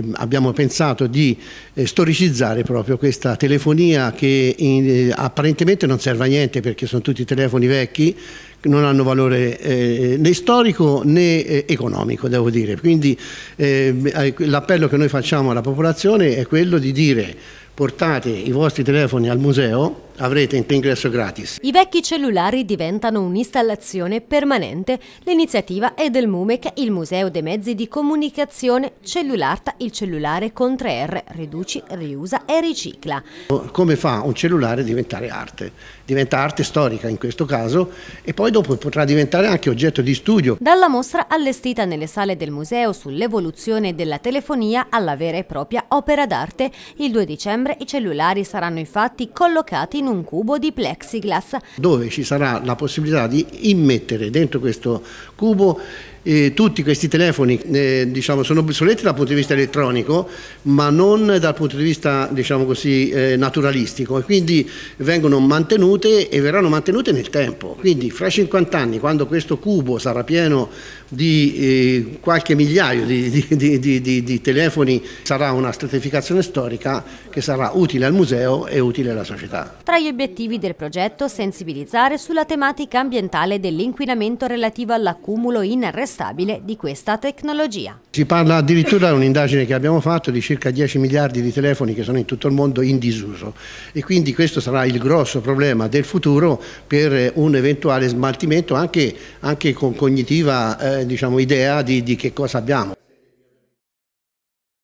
Ehm, abbiamo pensato di eh, storicizzare proprio questa telefonia che eh, apparentemente non serve a niente perché sono tutti telefoni vecchi non hanno valore eh, né storico né eh, economico, devo dire. Quindi eh, eh, l'appello che noi facciamo alla popolazione è quello di dire portate i vostri telefoni al museo, avrete ingresso gratis. I vecchi cellulari diventano un'installazione permanente. L'iniziativa è del MUMEC, il Museo dei Mezzi di Comunicazione Cellularta, il cellulare con 3R, riduci, riusa e ricicla. Come fa un cellulare a diventare arte? Diventa arte storica in questo caso e poi poi dopo potrà diventare anche oggetto di studio. Dalla mostra allestita nelle sale del museo sull'evoluzione della telefonia alla vera e propria opera d'arte, il 2 dicembre i cellulari saranno infatti collocati in un cubo di plexiglass. Dove ci sarà la possibilità di immettere dentro questo cubo eh, tutti questi telefoni eh, diciamo, sono obsoleti dal punto di vista elettronico ma non dal punto di vista diciamo così, eh, naturalistico e quindi vengono mantenute e verranno mantenute nel tempo. Quindi fra 50 anni quando questo cubo sarà pieno di eh, qualche migliaio di, di, di, di, telefoni sarà una stratificazione storica che sarà utile al museo e utile alla società. Tra gli obiettivi del progetto sensibilizzare sulla tematica ambientale dell'inquinamento relativo all'accumulo in restaurazione stabile di questa tecnologia. Si parla addirittura di un'indagine che abbiamo fatto di circa 10 miliardi di telefoni che sono in tutto il mondo in disuso e quindi questo sarà il grosso problema del futuro per eh, un eventuale smaltimento anche, anche con cognitiva eh, diciamo, idea di, di che cosa abbiamo.